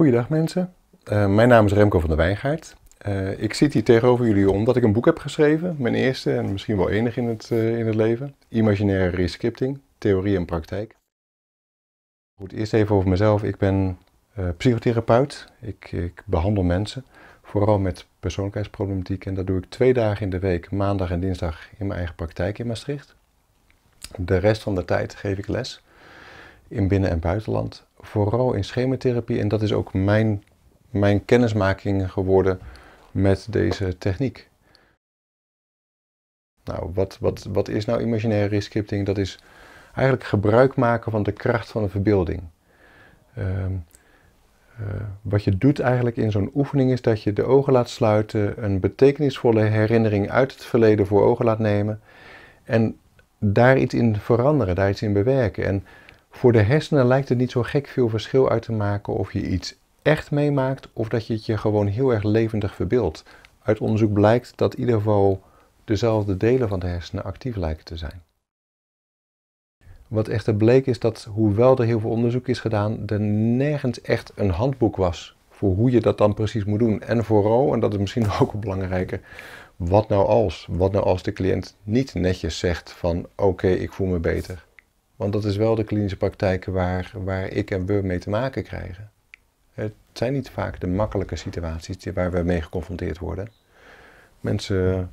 Goeiedag mensen. Eh, mijn naam is Remco van der Wijngaard. Eh, ik zit hier tegenover jullie omdat ik een boek heb geschreven. Mijn eerste en misschien wel enig in het, eh, in het leven. Imaginaire Rescripting, Theorie en Praktijk. Goed, eerst even over mezelf. Ik ben psychotherapeut. Ik, ik, behandel mensen, vooral met persoonlijkheidsproblematiek. En dat doe ik twee dagen in de week, maandag en dinsdag, in mijn eigen praktijk in Maastricht. De rest van de tijd geef ik les in binnen- en buitenland vooral in schematherapie en dat is ook mijn, mijn kennismaking geworden met deze techniek. Nou, wat, wat, wat is nou imaginaire rescripting? Dat is eigenlijk gebruik maken van de kracht van de verbeelding. Ehm, eh, wat je doet eigenlijk in zo'n oefening is dat je de ogen laat sluiten, een betekenisvolle herinnering uit het verleden voor ogen laat nemen en daar iets in veranderen, daar iets in bewerken. En voor de hersenen lijkt het niet zo gek veel verschil uit te maken of je iets echt meemaakt of dat je het je gewoon heel erg levendig verbeeldt. Uit onderzoek blijkt dat in ieder geval dezelfde delen van de hersenen actief lijken te zijn. Wat echter bleek is dat, hoewel er heel veel onderzoek is gedaan, er nergens echt een handboek was voor hoe je dat dan precies moet doen. En vooral, en dat is misschien ook een belangrijke, wat nou als? Wat nou als de cliënt niet netjes zegt van oké, ik voel me beter. Want dat is wel de klinische praktijken waar, waar ik en Bur mee te maken krijgen. Het zijn niet vaak de makkelijke situaties waar we mee geconfronteerd worden. Mensen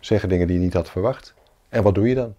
zeggen dingen die je niet had verwacht. En wat doe je dan?